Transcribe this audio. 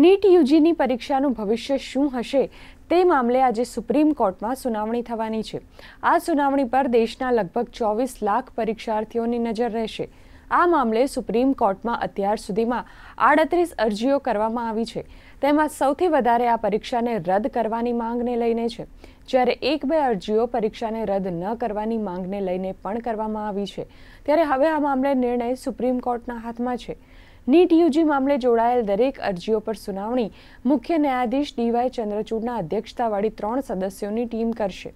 NEET યુજીની પરીક્ષાનું ભવિષ્ય શું હશે તે મામલે આજે સુપ્રીમ કોર્ટમાં સુનાવણી થવાની છે આ સુનાવણી પર દેશના લગભગ ચોવીસ લાખ પરીક્ષાર્થીઓની નજર રહેશે આ મામલે સુપ્રીમ કોર્ટમાં અત્યાર સુધીમાં આડત્રીસ અરજીઓ કરવામાં આવી છે તેમાં સૌથી વધારે આ પરીક્ષાને રદ કરવાની માંગને લઈને છે જ્યારે એક બે અરજીઓ પરીક્ષાને રદ ન કરવાની માંગને લઈને પણ કરવામાં આવી છે ત્યારે હવે આ મામલે નિર્ણય સુપ્રીમ કોર્ટના હાથમાં છે નીટ યુજી મામલે જોડાયેલ દરેક અરજીઓ પર સુનાવણી મુખ્ય ન્યાયાધીશ ડીવાય ચંદ્રચૂડના અધ્યક્ષતાવાળી ત્રણ સદસ્યોની ટીમ કરશે